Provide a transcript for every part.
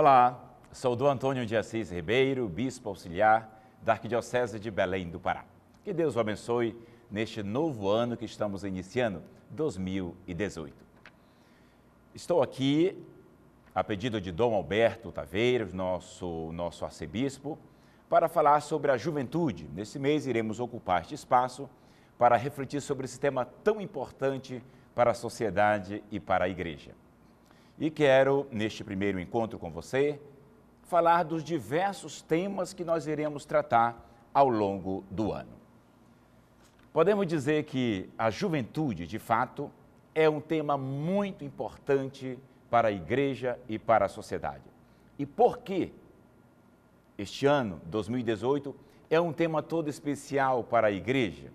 Olá, sou do Antônio de Assis Ribeiro, bispo auxiliar da Arquidiocese de Belém do Pará. Que Deus o abençoe neste novo ano que estamos iniciando, 2018. Estou aqui a pedido de Dom Alberto Taveiros, nosso, nosso arcebispo, para falar sobre a juventude. Nesse mês iremos ocupar este espaço para refletir sobre esse tema tão importante para a sociedade e para a igreja. E quero, neste primeiro encontro com você, falar dos diversos temas que nós iremos tratar ao longo do ano. Podemos dizer que a juventude, de fato, é um tema muito importante para a igreja e para a sociedade. E por que este ano, 2018, é um tema todo especial para a igreja?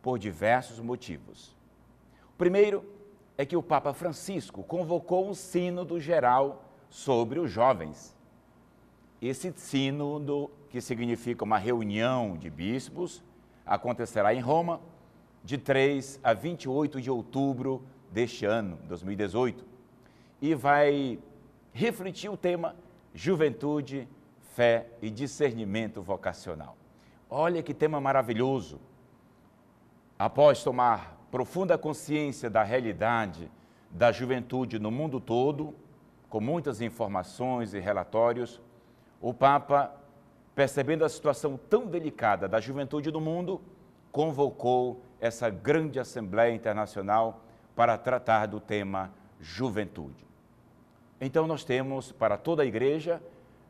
Por diversos motivos. O primeiro é que o Papa Francisco convocou um sínodo geral sobre os jovens. Esse sínodo, que significa uma reunião de bispos, acontecerá em Roma de 3 a 28 de outubro deste ano, 2018, e vai refletir o tema Juventude, Fé e Discernimento Vocacional. Olha que tema maravilhoso! Após tomar profunda consciência da realidade da juventude no mundo todo, com muitas informações e relatórios, o Papa, percebendo a situação tão delicada da juventude no mundo, convocou essa grande Assembleia Internacional para tratar do tema juventude. Então nós temos para toda a igreja,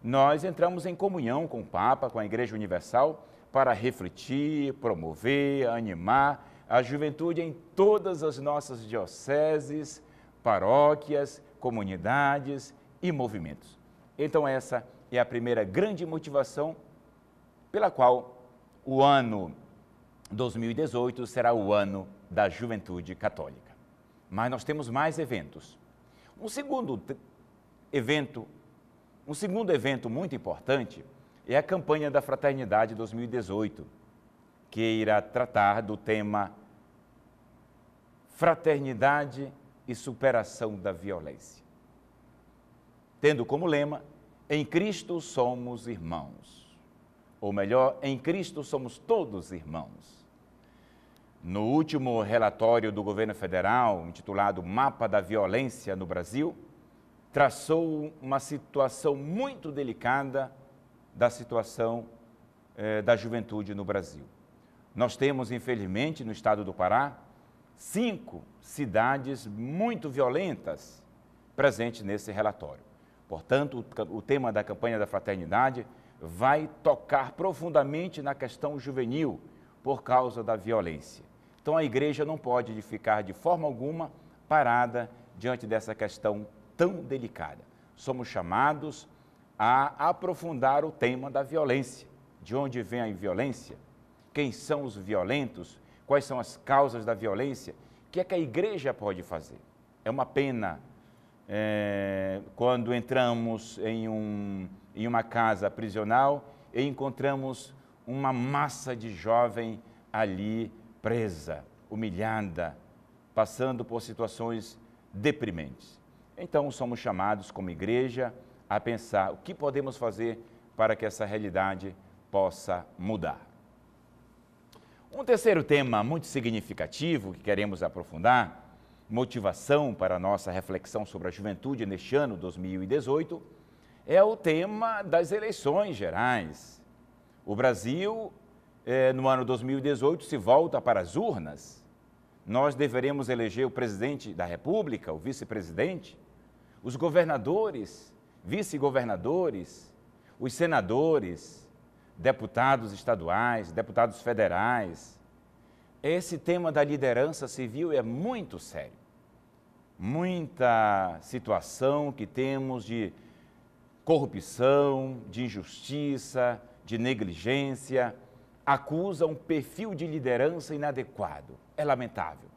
nós entramos em comunhão com o Papa, com a Igreja Universal, para refletir, promover, animar a juventude em todas as nossas dioceses, paróquias, comunidades e movimentos. Então, essa é a primeira grande motivação pela qual o ano 2018 será o ano da juventude católica. Mas nós temos mais eventos. Um segundo evento, um segundo evento muito importante é a campanha da Fraternidade 2018, que irá tratar do tema fraternidade e superação da violência. Tendo como lema, em Cristo somos irmãos. Ou melhor, em Cristo somos todos irmãos. No último relatório do governo federal, intitulado Mapa da Violência no Brasil, traçou uma situação muito delicada da situação eh, da juventude no Brasil. Nós temos, infelizmente, no estado do Pará, cinco cidades muito violentas presentes nesse relatório. Portanto, o tema da campanha da fraternidade vai tocar profundamente na questão juvenil por causa da violência. Então, a igreja não pode ficar de forma alguma parada diante dessa questão tão delicada. Somos chamados a aprofundar o tema da violência. De onde vem a violência? Quem são os violentos? quais são as causas da violência, o que é que a igreja pode fazer? É uma pena é, quando entramos em, um, em uma casa prisional e encontramos uma massa de jovem ali presa, humilhada, passando por situações deprimentes. Então, somos chamados como igreja a pensar o que podemos fazer para que essa realidade possa mudar. Um terceiro tema muito significativo que queremos aprofundar, motivação para a nossa reflexão sobre a juventude neste ano 2018, é o tema das eleições gerais. O Brasil, eh, no ano 2018, se volta para as urnas. Nós deveremos eleger o presidente da República, o vice-presidente, os governadores, vice-governadores, os senadores, deputados estaduais, deputados federais. Esse tema da liderança civil é muito sério. Muita situação que temos de corrupção, de injustiça, de negligência, acusa um perfil de liderança inadequado. É lamentável.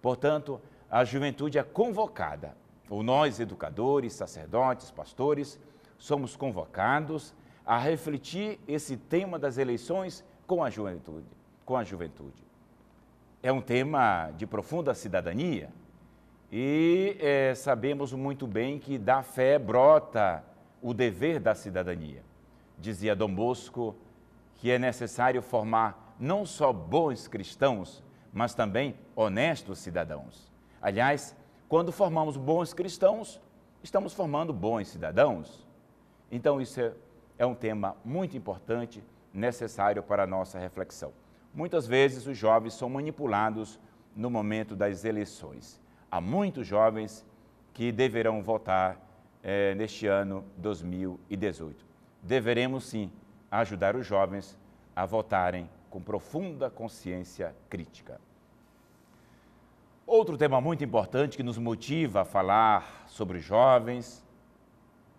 Portanto, a juventude é convocada, ou nós, educadores, sacerdotes, pastores, somos convocados a refletir esse tema das eleições com a juventude, com a juventude. É um tema de profunda cidadania e é, sabemos muito bem que da fé brota o dever da cidadania. Dizia Dom Bosco que é necessário formar não só bons cristãos, mas também honestos cidadãos. Aliás, quando formamos bons cristãos, estamos formando bons cidadãos. Então, isso é é um tema muito importante, necessário para a nossa reflexão. Muitas vezes os jovens são manipulados no momento das eleições. Há muitos jovens que deverão votar eh, neste ano 2018. Deveremos sim ajudar os jovens a votarem com profunda consciência crítica. Outro tema muito importante que nos motiva a falar sobre jovens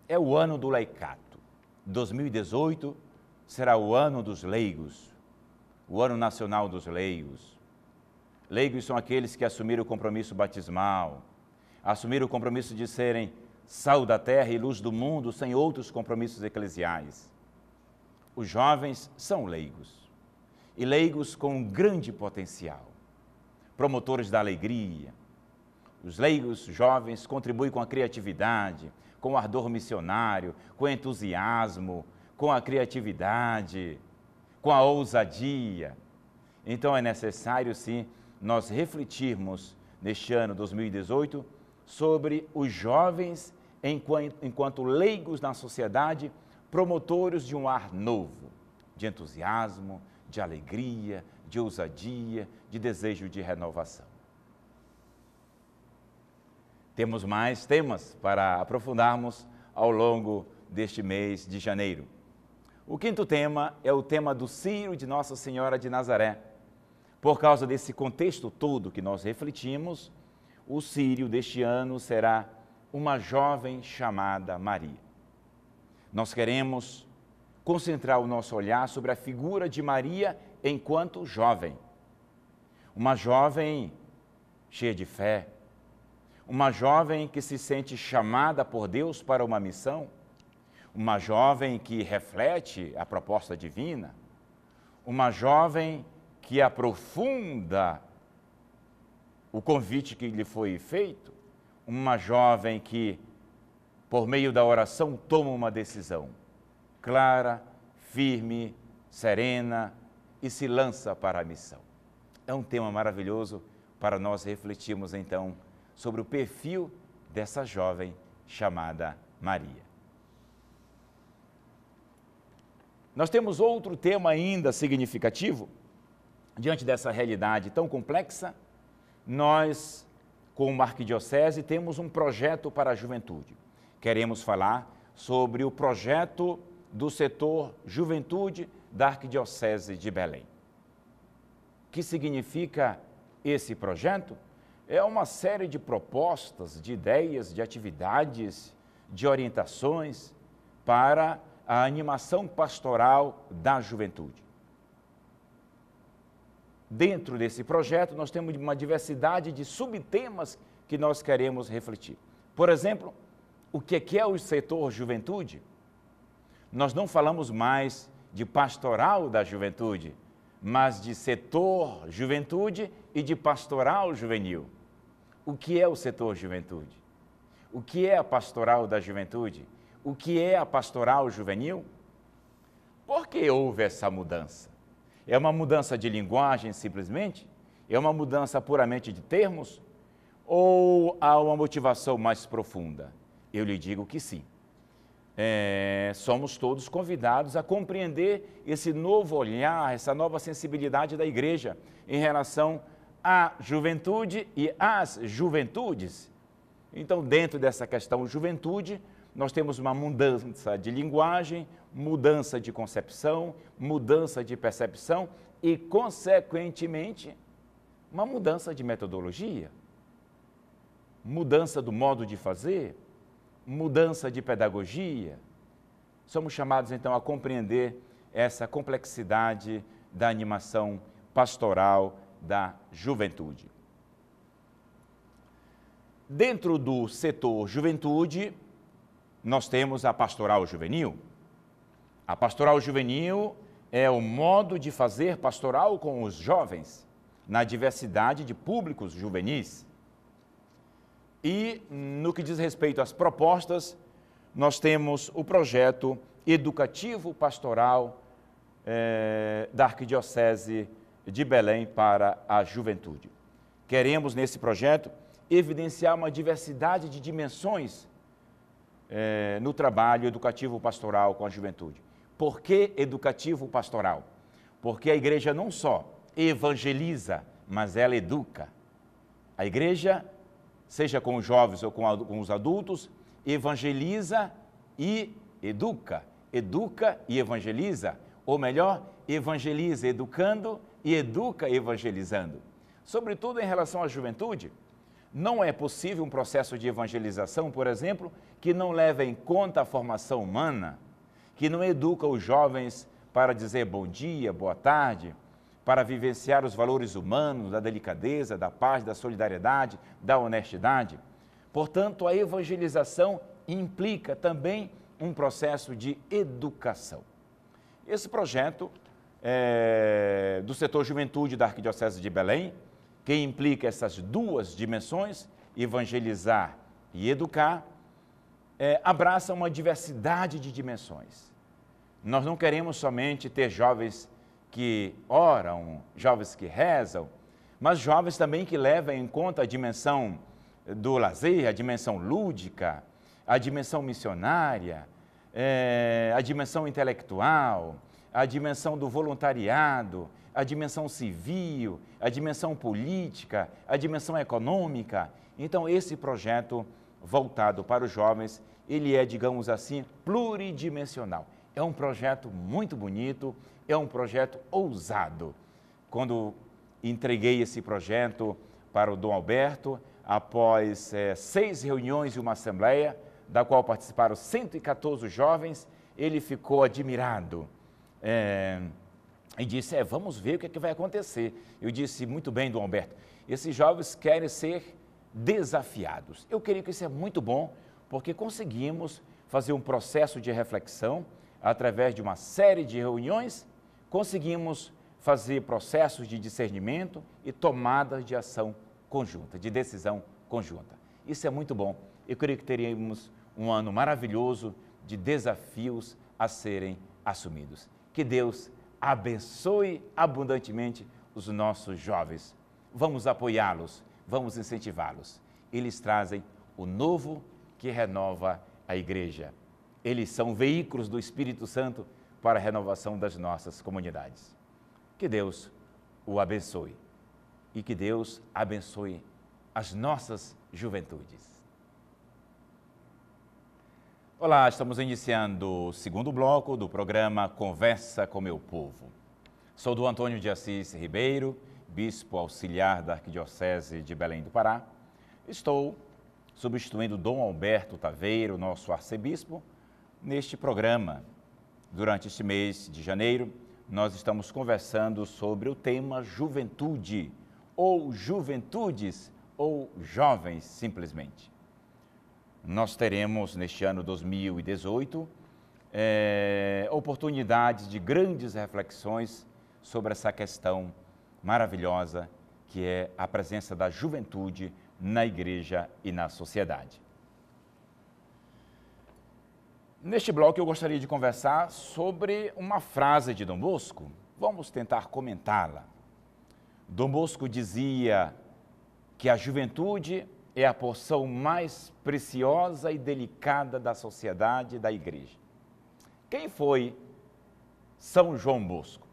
é o ano do laicato. 2018 será o ano dos leigos, o ano nacional dos leigos. Leigos são aqueles que assumiram o compromisso batismal, assumiram o compromisso de serem sal da terra e luz do mundo sem outros compromissos eclesiais. Os jovens são leigos, e leigos com um grande potencial, promotores da alegria. Os leigos jovens contribuem com a criatividade, com ardor missionário, com entusiasmo, com a criatividade, com a ousadia. Então é necessário, sim, nós refletirmos neste ano 2018 sobre os jovens enquanto, enquanto leigos na sociedade, promotores de um ar novo, de entusiasmo, de alegria, de ousadia, de desejo de renovação. Temos mais temas para aprofundarmos ao longo deste mês de janeiro. O quinto tema é o tema do Ciro de Nossa Senhora de Nazaré. Por causa desse contexto todo que nós refletimos, o Sírio deste ano será uma jovem chamada Maria. Nós queremos concentrar o nosso olhar sobre a figura de Maria enquanto jovem. Uma jovem cheia de fé, uma jovem que se sente chamada por Deus para uma missão? Uma jovem que reflete a proposta divina? Uma jovem que aprofunda o convite que lhe foi feito? Uma jovem que, por meio da oração, toma uma decisão clara, firme, serena e se lança para a missão. É um tema maravilhoso para nós refletirmos então sobre o perfil dessa jovem chamada Maria. Nós temos outro tema ainda significativo. Diante dessa realidade tão complexa, nós, como arquidiocese, temos um projeto para a juventude. Queremos falar sobre o projeto do setor juventude da Arquidiocese de Belém. O que significa esse projeto? é uma série de propostas, de ideias, de atividades, de orientações para a animação pastoral da juventude. Dentro desse projeto, nós temos uma diversidade de subtemas que nós queremos refletir. Por exemplo, o que é, é o setor juventude? Nós não falamos mais de pastoral da juventude, mas de setor juventude e de pastoral juvenil. O que é o setor juventude? O que é a pastoral da juventude? O que é a pastoral juvenil? Por que houve essa mudança? É uma mudança de linguagem simplesmente? É uma mudança puramente de termos? Ou há uma motivação mais profunda? Eu lhe digo que sim é, somos todos convidados a compreender esse novo olhar, essa nova sensibilidade da igreja em relação à juventude e às juventudes. Então, dentro dessa questão juventude, nós temos uma mudança de linguagem, mudança de concepção, mudança de percepção e, consequentemente, uma mudança de metodologia, mudança do modo de fazer, mudança de pedagogia, somos chamados então a compreender essa complexidade da animação pastoral da juventude. Dentro do setor juventude, nós temos a pastoral juvenil. A pastoral juvenil é o modo de fazer pastoral com os jovens, na diversidade de públicos juvenis. E no que diz respeito às propostas, nós temos o projeto educativo pastoral eh, da Arquidiocese de Belém para a juventude. Queremos, nesse projeto, evidenciar uma diversidade de dimensões eh, no trabalho educativo pastoral com a juventude. Por que educativo pastoral? Porque a igreja não só evangeliza, mas ela educa. A igreja seja com os jovens ou com os adultos, evangeliza e educa. Educa e evangeliza, ou melhor, evangeliza educando e educa evangelizando. Sobretudo em relação à juventude, não é possível um processo de evangelização, por exemplo, que não leve em conta a formação humana, que não educa os jovens para dizer bom dia, boa tarde, para vivenciar os valores humanos, da delicadeza, da paz, da solidariedade, da honestidade. Portanto, a evangelização implica também um processo de educação. Esse projeto é, do setor juventude da Arquidiocese de Belém, que implica essas duas dimensões, evangelizar e educar, é, abraça uma diversidade de dimensões. Nós não queremos somente ter jovens que oram, jovens que rezam, mas jovens também que levam em conta a dimensão do lazer, a dimensão lúdica, a dimensão missionária, é, a dimensão intelectual, a dimensão do voluntariado, a dimensão civil, a dimensão política, a dimensão econômica. Então, esse projeto voltado para os jovens, ele é, digamos assim, pluridimensional. É um projeto muito bonito, é um projeto ousado. Quando entreguei esse projeto para o Dom Alberto, após é, seis reuniões e uma assembleia, da qual participaram 114 jovens, ele ficou admirado. É, e disse: é, vamos ver o que, é que vai acontecer. Eu disse: muito bem, Dom Alberto, esses jovens querem ser desafiados. Eu queria que isso é muito bom, porque conseguimos fazer um processo de reflexão através de uma série de reuniões conseguimos fazer processos de discernimento e tomadas de ação conjunta, de decisão conjunta. Isso é muito bom. Eu creio que teremos um ano maravilhoso de desafios a serem assumidos. Que Deus abençoe abundantemente os nossos jovens. Vamos apoiá-los, vamos incentivá-los. Eles trazem o novo que renova a igreja. Eles são veículos do Espírito Santo para a renovação das nossas comunidades. Que Deus o abençoe e que Deus abençoe as nossas juventudes. Olá, estamos iniciando o segundo bloco do programa Conversa com Meu Povo. Sou do Antônio de Assis Ribeiro, bispo auxiliar da Arquidiocese de Belém do Pará. Estou substituindo Dom Alberto Taveiro, nosso arcebispo, neste programa Durante este mês de janeiro, nós estamos conversando sobre o tema juventude, ou juventudes, ou jovens, simplesmente. Nós teremos, neste ano 2018, é, eh, oportunidades de grandes reflexões sobre essa questão maravilhosa que é a presença da juventude na igreja e na sociedade. Neste bloco eu gostaria de conversar sobre uma frase de Dom Bosco. Vamos tentar comentá-la. Dom Bosco dizia que a juventude é a porção mais preciosa e delicada da sociedade e da igreja. Quem foi São João Bosco?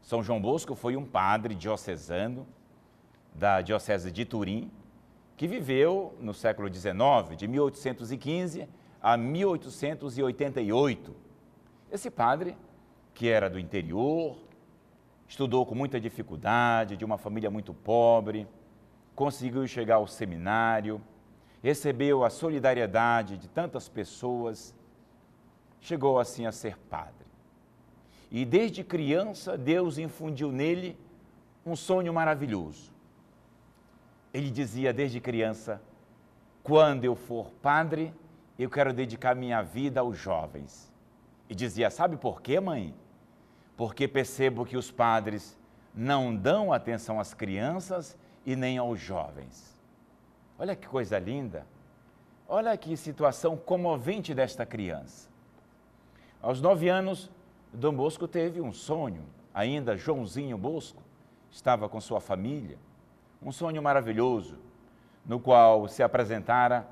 São João Bosco foi um padre diocesano da diocese de Turim que viveu no século XIX, de 1815 a 1888. Esse padre, que era do interior, estudou com muita dificuldade, de uma família muito pobre, conseguiu chegar ao seminário, recebeu a solidariedade de tantas pessoas, chegou assim a ser padre. E desde criança, Deus infundiu nele um sonho maravilhoso. Ele dizia desde criança: quando eu for padre, eu quero dedicar minha vida aos jovens. E dizia: Sabe por quê, mãe? Porque percebo que os padres não dão atenção às crianças e nem aos jovens. Olha que coisa linda! Olha que situação comovente desta criança. Aos nove anos, Dom Bosco teve um sonho. Ainda Joãozinho Bosco estava com sua família. Um sonho maravilhoso, no qual se apresentara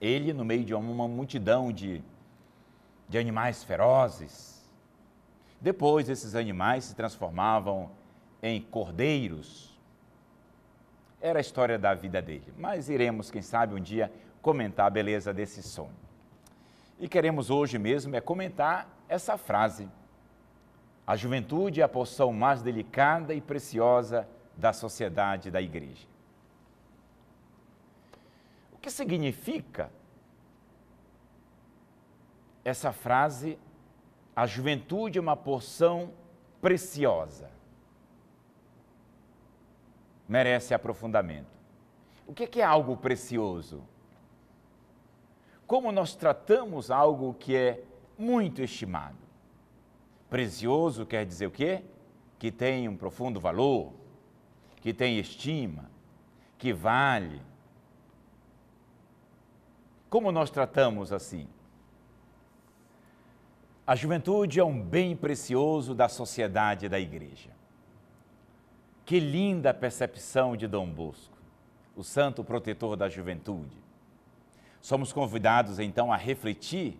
ele, no meio de uma multidão de, de animais ferozes. Depois, esses animais se transformavam em cordeiros. Era a história da vida dele, mas iremos, quem sabe, um dia comentar a beleza desse sonho. E queremos hoje mesmo é comentar essa frase. A juventude é a porção mais delicada e preciosa da sociedade da igreja que significa essa frase? A juventude é uma porção preciosa. Merece aprofundamento. O é que é algo precioso? Como nós tratamos algo que é muito estimado? Precioso quer dizer o quê? Que tem um profundo valor, que tem estima, que vale, como nós tratamos assim? A juventude é um bem precioso da sociedade e da igreja. Que linda percepção de Dom Bosco, o santo protetor da juventude. Somos convidados então a refletir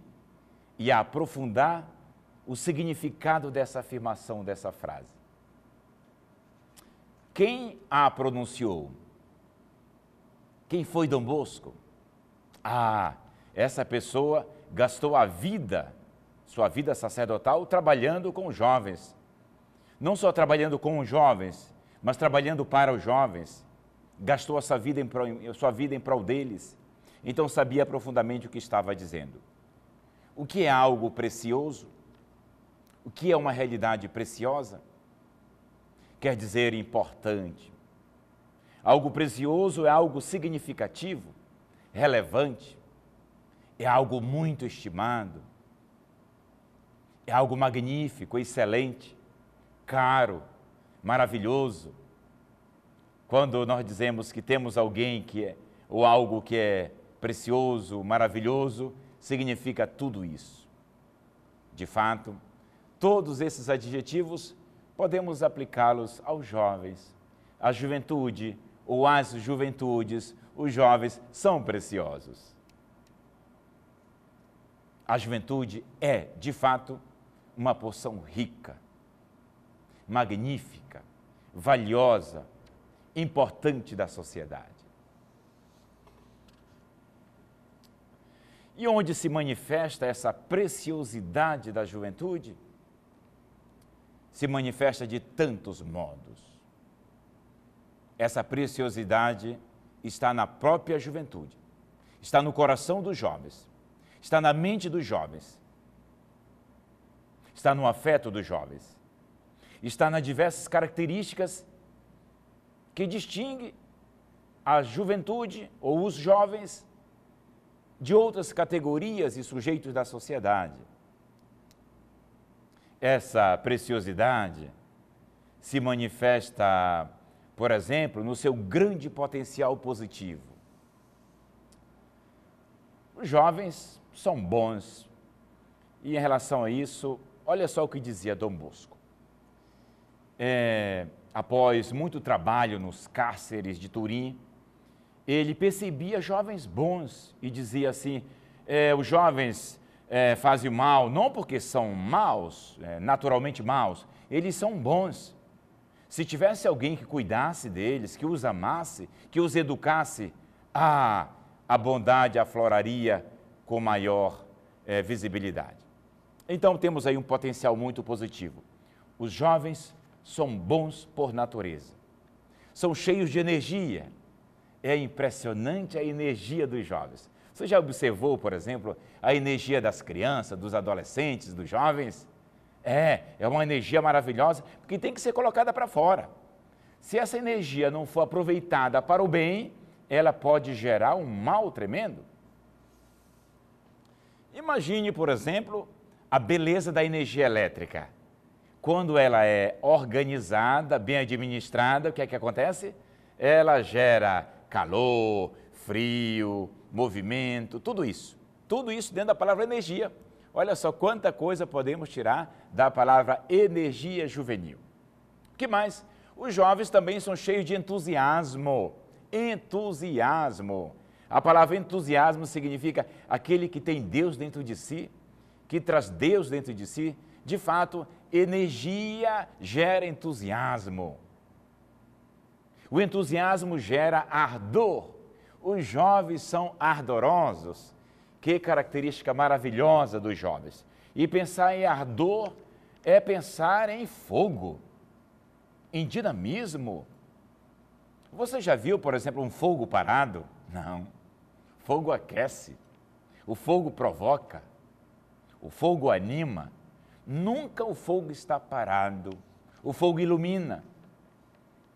e a aprofundar o significado dessa afirmação, dessa frase. Quem a pronunciou? Quem foi Dom Bosco? Ah, essa pessoa gastou a vida, sua vida sacerdotal, trabalhando com jovens. Não só trabalhando com os jovens, mas trabalhando para os jovens. Gastou a sua vida em prol, sua vida em prol deles. Então sabia profundamente o que estava dizendo. O que é algo precioso? O que é uma realidade preciosa? Quer dizer importante. Algo precioso é algo significativo, relevante, é algo muito estimado, é algo magnífico, excelente, caro, maravilhoso. Quando nós dizemos que temos alguém que é, ou algo que é precioso, maravilhoso, significa tudo isso. De fato, todos esses adjetivos podemos aplicá-los aos jovens, à juventude ou às juventudes os jovens são preciosos. A juventude é, de fato, uma porção rica, magnífica, valiosa, importante da sociedade. E onde se manifesta essa preciosidade da juventude? Se manifesta de tantos modos. Essa preciosidade está na própria juventude, está no coração dos jovens, está na mente dos jovens, está no afeto dos jovens, está nas diversas características que distingue a juventude ou os jovens de outras categorias e sujeitos da sociedade. Essa preciosidade se manifesta por exemplo, no seu grande potencial positivo. Os jovens são bons e, em relação a isso, olha só o que dizia Dom Bosco. É, após muito trabalho nos cárceres de Turim, ele percebia jovens bons e dizia assim: é, os jovens é, fazem mal não porque são maus, é, naturalmente maus, eles são bons. Se tivesse alguém que cuidasse deles, que os amasse, que os educasse, ah, a bondade afloraria com maior é, visibilidade. Então temos aí um potencial muito positivo. Os jovens são bons por natureza, são cheios de energia. É impressionante a energia dos jovens. Você já observou, por exemplo, a energia das crianças, dos adolescentes, dos jovens? É, é uma energia maravilhosa que tem que ser colocada para fora. Se essa energia não for aproveitada para o bem, ela pode gerar um mal tremendo. Imagine, por exemplo, a beleza da energia elétrica. Quando ela é organizada, bem administrada, o que é que acontece? Ela gera calor, frio, movimento, tudo isso. Tudo isso dentro da palavra energia. Olha só quanta coisa podemos tirar da palavra energia juvenil. O que mais? Os jovens também são cheios de entusiasmo. Entusiasmo. A palavra entusiasmo significa aquele que tem Deus dentro de si, que traz Deus dentro de si. De fato, energia gera entusiasmo. O entusiasmo gera ardor. Os jovens são ardorosos. Que característica maravilhosa dos jovens. E pensar em ardor é pensar em fogo, em dinamismo. Você já viu, por exemplo, um fogo parado? Não. Fogo aquece. O fogo provoca. O fogo anima. Nunca o fogo está parado. O fogo ilumina.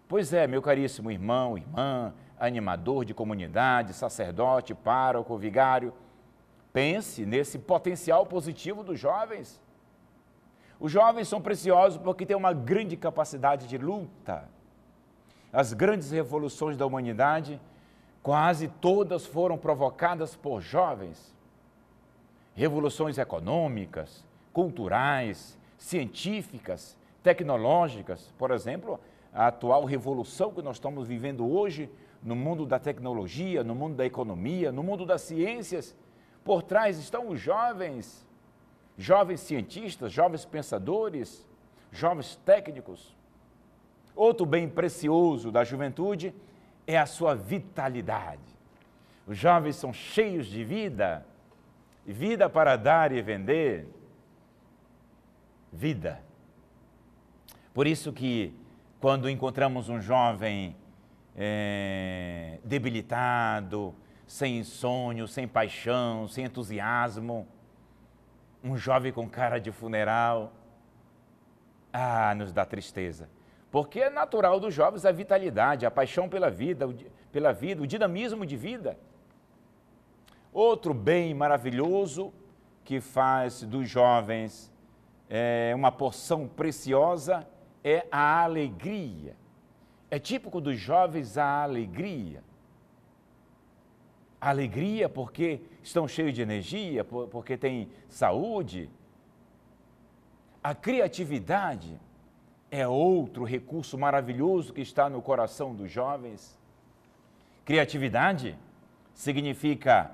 Pois é, meu caríssimo irmão, irmã, animador de comunidade, sacerdote, pároco, vigário, Pense nesse potencial positivo dos jovens. Os jovens são preciosos porque têm uma grande capacidade de luta. As grandes revoluções da humanidade, quase todas foram provocadas por jovens. Revoluções econômicas, culturais, científicas, tecnológicas. Por exemplo, a atual revolução que nós estamos vivendo hoje no mundo da tecnologia, no mundo da economia, no mundo das ciências por trás estão os jovens, jovens cientistas, jovens pensadores, jovens técnicos. Outro bem precioso da juventude é a sua vitalidade. Os jovens são cheios de vida, vida para dar e vender. Vida. Por isso que quando encontramos um jovem é, debilitado, sem sonho, sem paixão, sem entusiasmo. Um jovem com cara de funeral. Ah, nos dá tristeza. Porque é natural dos jovens a vitalidade, a paixão pela vida, o, pela vida, o dinamismo de vida. Outro bem maravilhoso que faz dos jovens é, uma porção preciosa é a alegria. É típico dos jovens a alegria alegria porque estão cheios de energia, porque têm saúde. A criatividade é outro recurso maravilhoso que está no coração dos jovens. Criatividade significa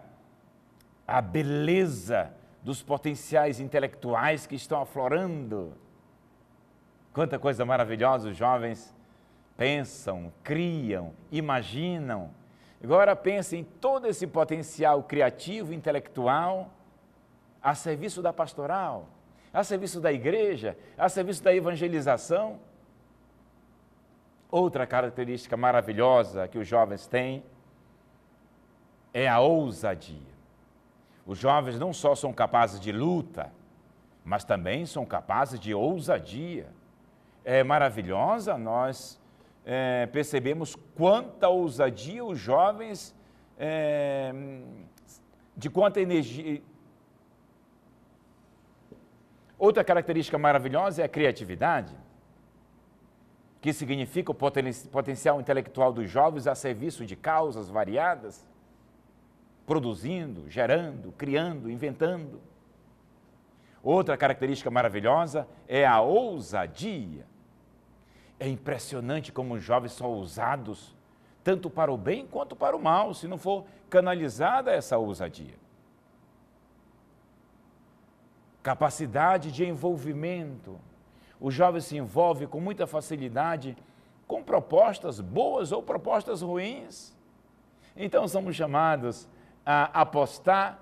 a beleza dos potenciais intelectuais que estão aflorando. Quanta coisa maravilhosa os jovens pensam, criam, imaginam, Agora pense em todo esse potencial criativo, intelectual, a serviço da pastoral, a serviço da igreja, a serviço da evangelização. Outra característica maravilhosa que os jovens têm é a ousadia. Os jovens não só são capazes de luta, mas também são capazes de ousadia. É maravilhosa nós é, percebemos quanta ousadia os jovens, é, de quanta energia. Outra característica maravilhosa é a criatividade, que significa o poten potencial intelectual dos jovens a serviço de causas variadas, produzindo, gerando, criando, inventando. Outra característica maravilhosa é a ousadia é impressionante como os jovens são ousados, tanto para o bem quanto para o mal, se não for canalizada essa ousadia. Capacidade de envolvimento. O jovem se envolve com muita facilidade com propostas boas ou propostas ruins. Então somos chamados a apostar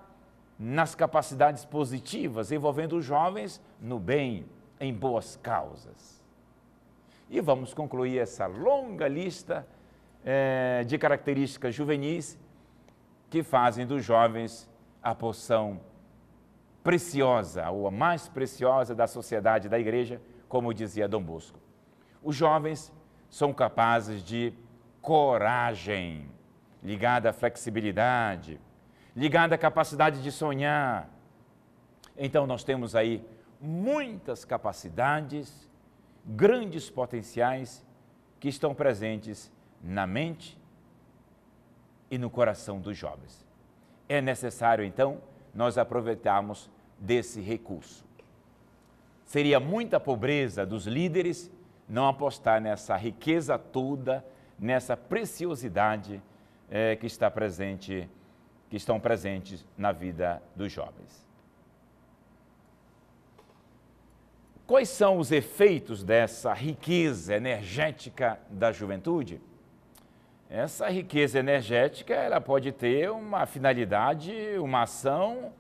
nas capacidades positivas, envolvendo os jovens no bem, em boas causas. E vamos concluir essa longa lista é, de características juvenis que fazem dos jovens a poção preciosa ou a mais preciosa da sociedade da igreja, como dizia Dom Bosco. Os jovens são capazes de coragem, ligada à flexibilidade, ligada à capacidade de sonhar. Então nós temos aí muitas capacidades grandes potenciais que estão presentes na mente e no coração dos jovens. É necessário, então, nós aproveitarmos desse recurso. Seria muita pobreza dos líderes não apostar nessa riqueza toda, nessa preciosidade eh, que está presente, que estão presentes na vida dos jovens. Quais são os efeitos dessa riqueza energética da juventude? Essa riqueza energética ela pode ter uma finalidade, uma ação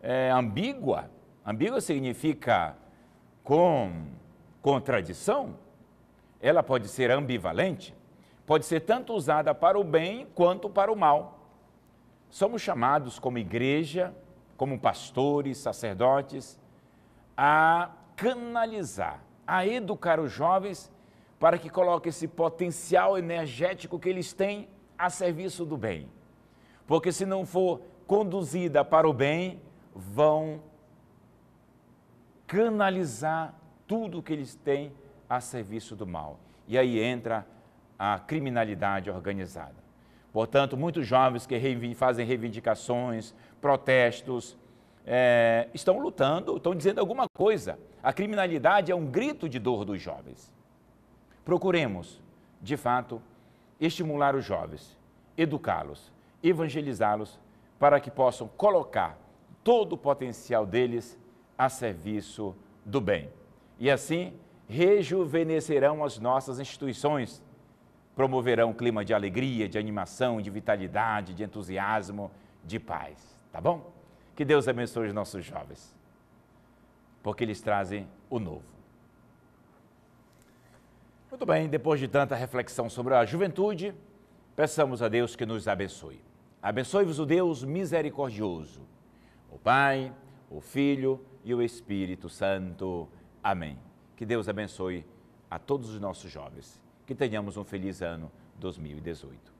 é, ambígua. Ambígua significa com contradição. Ela pode ser ambivalente, pode ser tanto usada para o bem quanto para o mal. Somos chamados como igreja, como pastores, sacerdotes, a canalizar, a educar os jovens para que coloquem esse potencial energético que eles têm a serviço do bem. Porque se não for conduzida para o bem, vão canalizar tudo o que eles têm a serviço do mal. E aí entra a criminalidade organizada. Portanto, muitos jovens que fazem reivindicações, protestos, é, estão lutando, estão dizendo alguma coisa. A criminalidade é um grito de dor dos jovens. Procuremos, de fato, estimular os jovens, educá-los, evangelizá-los, para que possam colocar todo o potencial deles a serviço do bem. E assim rejuvenescerão as nossas instituições, promoverão um clima de alegria, de animação, de vitalidade, de entusiasmo, de paz. Tá bom? Que Deus abençoe os nossos jovens, porque eles trazem o novo. Muito bem, depois de tanta reflexão sobre a juventude, peçamos a Deus que nos abençoe. Abençoe-vos o Deus misericordioso, o Pai, o Filho e o Espírito Santo. Amém. Que Deus abençoe a todos os nossos jovens. Que tenhamos um feliz ano 2018.